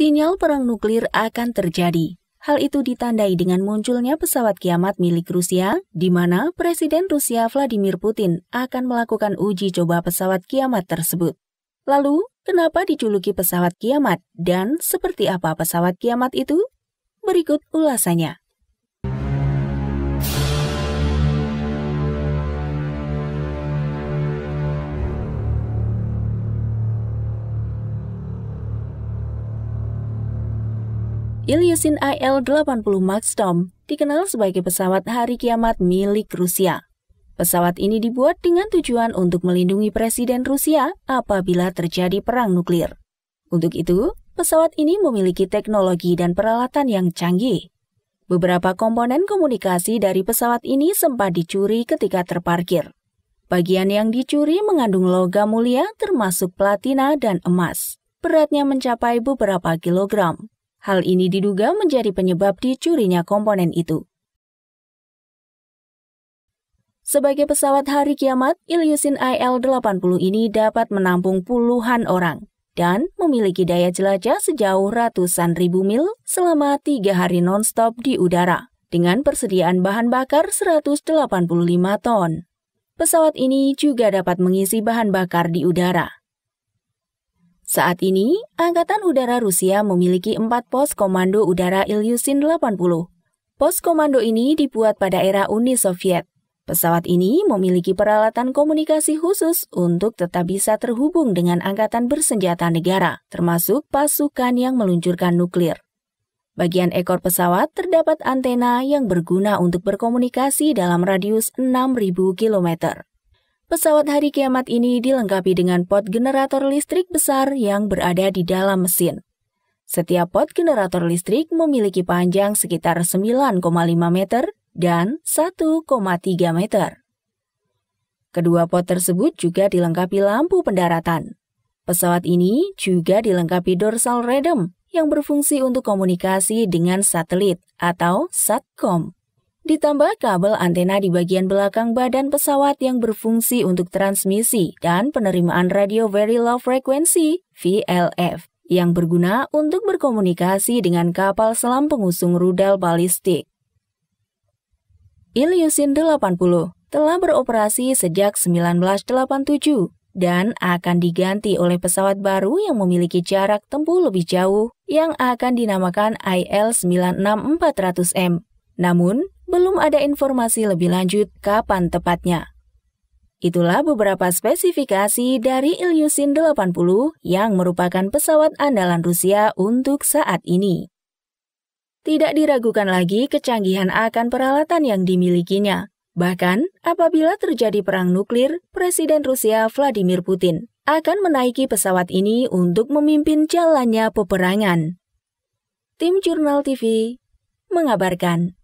sinyal perang nuklir akan terjadi. Hal itu ditandai dengan munculnya pesawat kiamat milik Rusia, di mana Presiden Rusia Vladimir Putin akan melakukan uji coba pesawat kiamat tersebut. Lalu, kenapa dijuluki pesawat kiamat dan seperti apa pesawat kiamat itu? Berikut ulasannya. Ilyushin IL-80 Max Tom dikenal sebagai pesawat hari kiamat milik Rusia. Pesawat ini dibuat dengan tujuan untuk melindungi Presiden Rusia apabila terjadi perang nuklir. Untuk itu, pesawat ini memiliki teknologi dan peralatan yang canggih. Beberapa komponen komunikasi dari pesawat ini sempat dicuri ketika terparkir. Bagian yang dicuri mengandung logam mulia termasuk platina dan emas. Beratnya mencapai beberapa kilogram. Hal ini diduga menjadi penyebab dicurinya komponen itu. Sebagai pesawat hari kiamat, Ilyushin IL-80 ini dapat menampung puluhan orang dan memiliki daya jelajah sejauh ratusan ribu mil selama tiga hari nonstop di udara dengan persediaan bahan bakar 185 ton. Pesawat ini juga dapat mengisi bahan bakar di udara. Saat ini, Angkatan Udara Rusia memiliki empat pos komando udara Ilyushin 80. Pos komando ini dibuat pada era Uni Soviet. Pesawat ini memiliki peralatan komunikasi khusus untuk tetap bisa terhubung dengan angkatan bersenjata negara, termasuk pasukan yang meluncurkan nuklir. Bagian ekor pesawat terdapat antena yang berguna untuk berkomunikasi dalam radius 6.000 km pesawat hari kiamat ini dilengkapi dengan pot generator listrik besar yang berada di dalam mesin. Setiap pot generator listrik memiliki panjang sekitar 9,5 meter dan 1,3 meter. Kedua pot tersebut juga dilengkapi lampu pendaratan. Pesawat ini juga dilengkapi dorsal radom yang berfungsi untuk komunikasi dengan satelit atau SATCOM ditambah kabel antena di bagian belakang badan pesawat yang berfungsi untuk transmisi dan penerimaan radio Very Low Frequency VLF yang berguna untuk berkomunikasi dengan kapal selam pengusung rudal balistik. Ilyushin 80 telah beroperasi sejak 1987 dan akan diganti oleh pesawat baru yang memiliki jarak tempuh lebih jauh yang akan dinamakan IL-96400M. Namun, belum ada informasi lebih lanjut kapan tepatnya. Itulah beberapa spesifikasi dari Ilyushin 80 yang merupakan pesawat andalan Rusia untuk saat ini. Tidak diragukan lagi kecanggihan akan peralatan yang dimilikinya. Bahkan, apabila terjadi perang nuklir, Presiden Rusia Vladimir Putin akan menaiki pesawat ini untuk memimpin jalannya peperangan. Tim Jurnal TV mengabarkan.